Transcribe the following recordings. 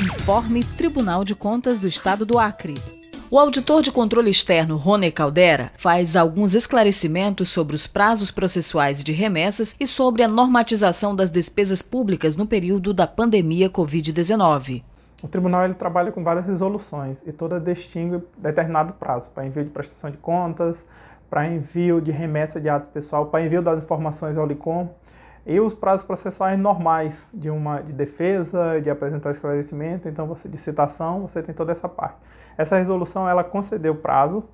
Informe Tribunal de Contas do Estado do Acre. O auditor de controle externo, Rony Caldera, faz alguns esclarecimentos sobre os prazos processuais de remessas e sobre a normatização das despesas públicas no período da pandemia Covid-19. O tribunal ele trabalha com várias resoluções e toda distingue determinado prazo para envio de prestação de contas, para envio de remessa de ato pessoal, para envio das informações ao LICOM e os prazos processuais normais de uma de defesa, de apresentar esclarecimento, então você de citação, você tem toda essa parte. Essa resolução ela concedeu prazo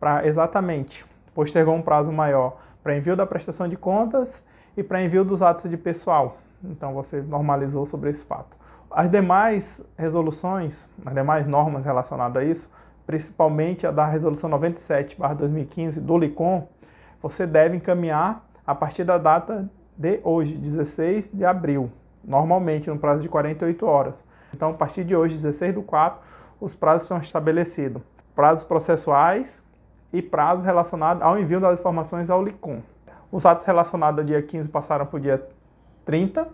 para exatamente postergou um prazo maior para envio da prestação de contas e para envio dos atos de pessoal. Então você normalizou sobre esse fato. As demais resoluções, as demais normas relacionadas a isso, principalmente a da resolução 97/2015 do Licom, você deve encaminhar a partir da data de hoje, 16 de abril, normalmente no prazo de 48 horas. Então, a partir de hoje, 16 do 4, os prazos são estabelecidos. Prazos processuais e prazos relacionados ao envio das informações ao LICOM. Os atos relacionados ao dia 15 passaram para o dia 30,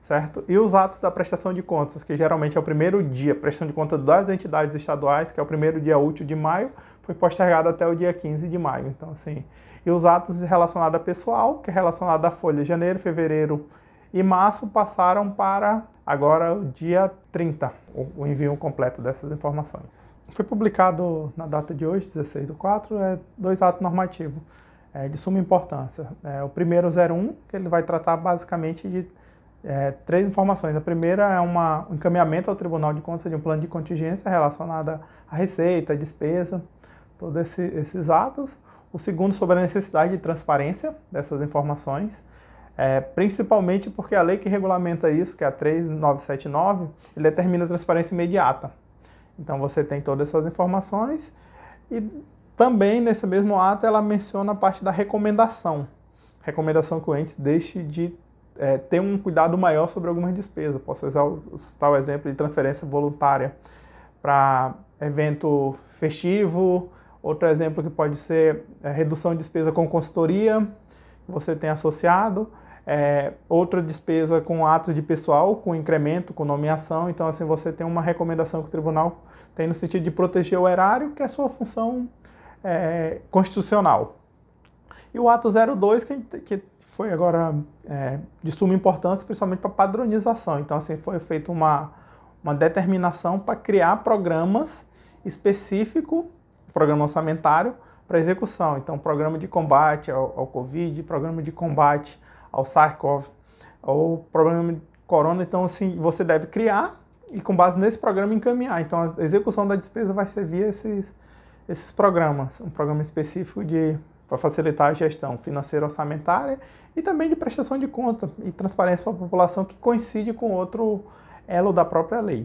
certo? E os atos da prestação de contas, que geralmente é o primeiro dia, prestação de contas das entidades estaduais, que é o primeiro dia útil de maio, foi postergado até o dia 15 de maio. Então, assim, e os atos relacionados a pessoal, que é relacionado à folha de janeiro, fevereiro e março, passaram para agora o dia 30, o envio completo dessas informações. Foi publicado na data de hoje, 16 do 4, é, dois atos normativos é, de suma importância. É, o primeiro, 01, que ele vai tratar basicamente de é, três informações. A primeira é uma, um encaminhamento ao Tribunal de Contas de um plano de contingência relacionado à receita, à despesa, todos esse, esses atos. O segundo, sobre a necessidade de transparência dessas informações, é, principalmente porque a lei que regulamenta isso, que é a 3979, ele determina transparência imediata. Então você tem todas essas informações e também nesse mesmo ato ela menciona a parte da recomendação. Recomendação que o ente deixe de é, ter um cuidado maior sobre algumas despesas. Posso usar o, citar o exemplo de transferência voluntária para evento festivo, Outro exemplo que pode ser é, redução de despesa com consultoria, que você tem associado. É, outra despesa com atos de pessoal, com incremento, com nomeação. Então, assim, você tem uma recomendação que o tribunal tem no sentido de proteger o erário, que é sua função é, constitucional. E o ato 02, que, que foi agora é, de suma importância, principalmente para padronização. Então, assim, foi feita uma, uma determinação para criar programas específicos programa orçamentário para execução. Então, programa de combate ao, ao Covid, programa de combate ao SARS-CoV, ou programa de corona. Então, assim, você deve criar e com base nesse programa encaminhar. Então, a execução da despesa vai ser via esses, esses programas, um programa específico de para facilitar a gestão financeira orçamentária e também de prestação de conta e transparência para a população que coincide com outro elo da própria lei.